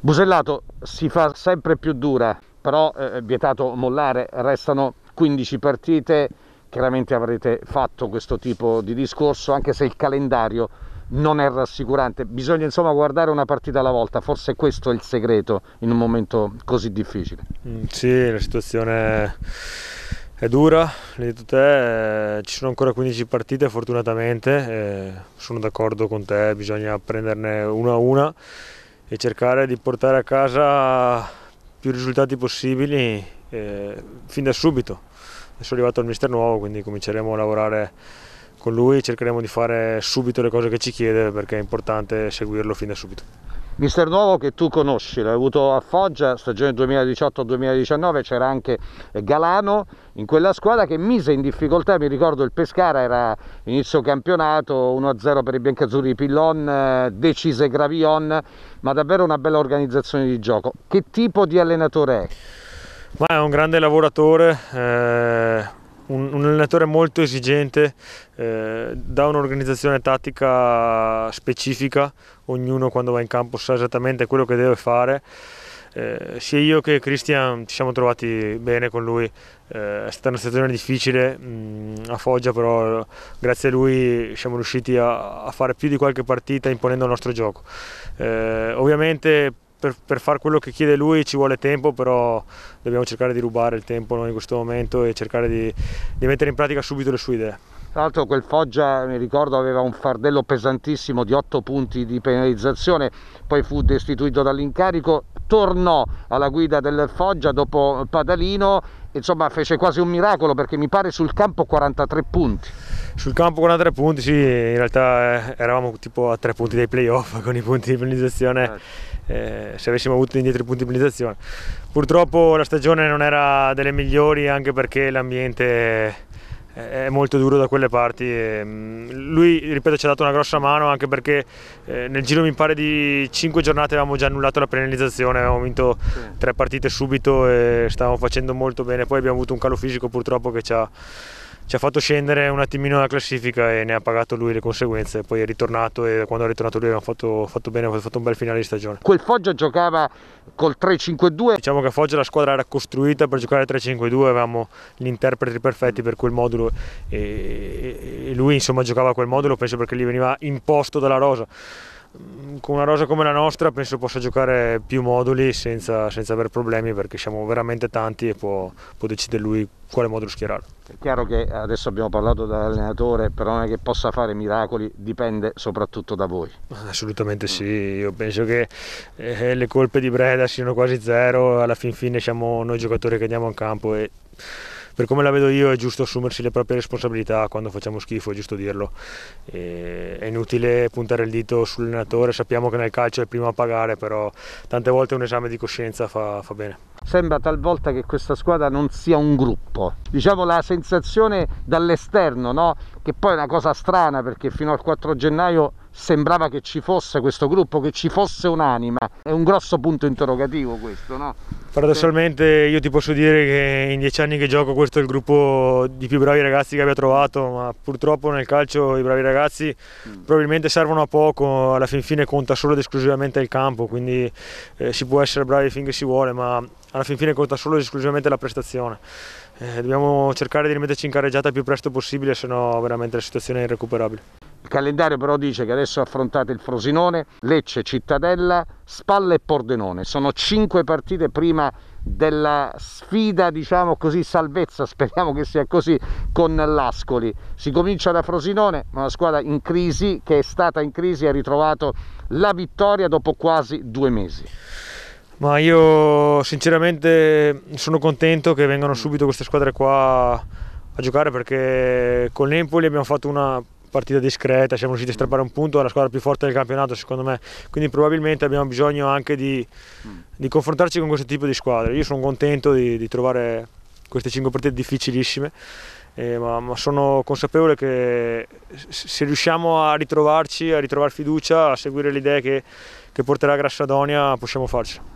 Busellato si fa sempre più dura, però eh, vietato mollare, restano 15 partite, chiaramente avrete fatto questo tipo di discorso, anche se il calendario non è rassicurante, bisogna insomma guardare una partita alla volta, forse questo è il segreto in un momento così difficile. Mm, sì, la situazione è dura, l'hai detto te, eh, ci sono ancora 15 partite fortunatamente, eh, sono d'accordo con te, bisogna prenderne una a una e cercare di portare a casa più risultati possibili eh, fin da subito. Adesso è arrivato il mister nuovo, quindi cominceremo a lavorare con lui, cercheremo di fare subito le cose che ci chiede perché è importante seguirlo fin da subito. Mister Nuovo che tu conosci, l'hai avuto a Foggia, stagione 2018-2019, c'era anche eh, Galano in quella squadra che mise in difficoltà, mi ricordo il Pescara era inizio campionato, 1-0 per i biancazzurri Pillon, eh, decise Gravion, ma davvero una bella organizzazione di gioco. Che tipo di allenatore è? Ma è un grande lavoratore, eh un, un allenatore molto esigente, eh, dà un'organizzazione tattica specifica, ognuno quando va in campo sa esattamente quello che deve fare. Eh, sia io che Cristian ci siamo trovati bene con lui, eh, è stata una stagione difficile mh, mm, a Foggia, però grazie a lui siamo riusciti a, a, fare più di qualche partita imponendo il nostro gioco. Eh, ovviamente per, per fare quello che chiede lui ci vuole tempo, però dobbiamo cercare di rubare il tempo noi in questo momento e cercare di, di mettere in pratica subito le sue idee. Tra l'altro quel Foggia, mi ricordo, aveva un fardello pesantissimo di 8 punti di penalizzazione, poi fu destituito dall'incarico, tornò alla guida del Foggia dopo Padalino, insomma fece quasi un miracolo perché mi pare sul campo 43 punti. Sul campo con a tre punti, sì, in realtà eh, eravamo tipo a tre punti dei playoff con i punti di penalizzazione. Certo. Eh, se avessimo avuto indietro i punti di penalizzazione, purtroppo la stagione non era delle migliori, anche perché l'ambiente eh, è molto duro da quelle parti. Mm, lui, ripeto, ci ha dato una grossa mano anche perché eh, nel giro mi pare di 5 giornate avevamo già annullato la penalizzazione, avevamo vinto tre partite subito e stavamo facendo molto bene. Poi abbiamo avuto un calo fisico purtroppo che ci ha ci ha fatto scendere un attimino la classifica e ne ha pagato lui le conseguenze. Poi è ritornato e quando è ritornato lui abbiamo fatto, fatto bene, abbiamo fatto un bel finale di stagione. Quel Foggia giocava col 3-5-2? Diciamo che a Foggia la squadra era costruita per giocare 3-5-2, avevamo gli interpreti perfetti per quel modulo e, lui insomma giocava quel modulo, penso perché gli veniva imposto dalla rosa Mm, con una rosa come la nostra penso possa giocare più moduli senza, senza avere problemi perché siamo veramente tanti e può, può, decidere lui quale modulo schierare. È chiaro che adesso abbiamo parlato dall'allenatore, però non è che possa fare miracoli, dipende soprattutto da voi. Assolutamente sì, io penso che eh, le colpe di Breda siano quasi zero, alla fin fine siamo noi giocatori che andiamo in campo e per come la vedo io è giusto assumersi le proprie responsabilità quando facciamo schifo, è giusto dirlo. E, è inutile puntare il dito sull'allenatore, sappiamo che nel calcio è il primo a pagare, però tante volte un esame di coscienza fa, fa bene. Sembra talvolta che questa squadra non sia un gruppo, diciamo la sensazione dall'esterno, no? che poi è una cosa strana perché fino al 4 gennaio sembrava che ci fosse questo gruppo, che ci fosse un'anima. È un grosso punto interrogativo questo, no? Paradossalmente io ti posso dire che in dieci anni che gioco questo è il gruppo di più bravi ragazzi che abbia trovato, ma purtroppo nel calcio i bravi ragazzi mm. probabilmente servono a poco, alla fin fine conta solo ed esclusivamente il campo, quindi eh, si può essere bravi finché si vuole, ma alla fin fine conta solo ed esclusivamente la prestazione. Eh, dobbiamo cercare di rimetterci in carreggiata il più presto possibile, se no veramente la situazione è irrecuperabile. Il calendario però dice che adesso affrontate il Frosinone, Lecce, Cittadella, Spalla e Pordenone. Sono cinque partite prima della sfida, diciamo così, salvezza, speriamo che sia così, con l'Ascoli. Si comincia da Frosinone, una squadra in crisi, che è stata in crisi e ha ritrovato la vittoria dopo quasi due mesi. Ma io sinceramente sono contento che vengano subito queste squadre qua a giocare perché con l'Empoli abbiamo fatto una partita discreta, siamo riusciti a mm. strappare un punto, è la squadra più forte del campionato secondo me, quindi probabilmente abbiamo bisogno anche di, mm. di confrontarci con questo tipo di squadre. Io sono contento di, di trovare queste 5 partite difficilissime, eh, ma, ma, sono consapevole che se riusciamo a ritrovarci, a ritrovare fiducia, a seguire le idee che, che porterà Grassadonia, possiamo farcela.